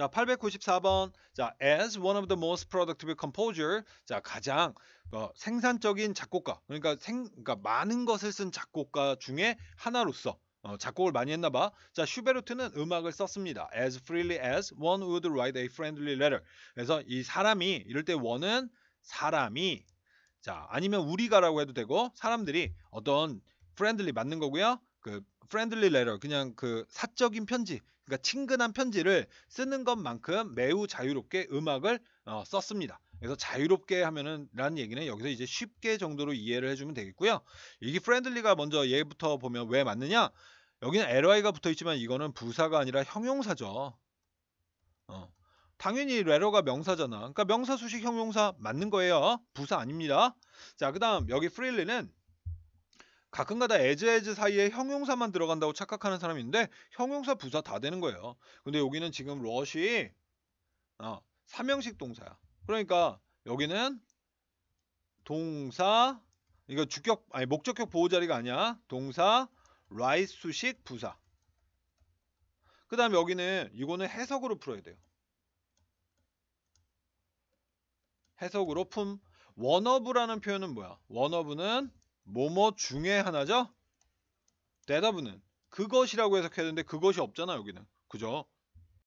자, 894번. 자, as one of the most productive composer. 자, 가장 어, 생산적인 작곡가. 그러니까 생 그러니까 많은 것을 쓴 작곡가 중에 하나로서 어, 작곡을 많이 했나 봐. 자, 슈베르트는 음악을 썼습니다. as freely as one would write a friendly letter. 그래서 이 사람이 이럴 때 원은 사람이 자, 아니면 우리가라고 해도 되고 사람들이 어떤 friendly 맞는 거고요. 그 friendly letter 그냥 그 사적인 편지 그러니까 친근한 편지를 쓰는 것만큼 매우 자유롭게 음악을 어, 썼습니다. 그래서 자유롭게 하면은 라는 얘기는 여기서 이제 쉽게 정도로 이해를 해주면 되겠고요. 이게 friendly가 먼저 얘부터 보면 왜 맞느냐? 여기는 ly가 붙어 있지만 이거는 부사가 아니라 형용사죠. 어. 당연히 레러가 명사잖아. 그러니까 명사 수식 형용사 맞는 거예요. 부사 아닙니다. 자, 그다음 여기 프릴리는 가끔가다 as as 사이에 형용사만 들어간다고 착각하는 사람인데 형용사 부사 다 되는 거예요. 근데 여기는 지금 러시 어, 삼형식 동사야. 그러니까 여기는 동사 이거 주격 아니 목적격 보호 자리가 아니야. 동사 라이스 수식 부사. 그다음 여기는 이거는 해석으로 풀어야 돼요. 해석으로 품 원어브라는 표현은 뭐야? 원어브는 뭐뭐 중에 하나죠? 대답은 그것이라고 해석해야 되는데 그것이 없잖아 여기는. 그죠?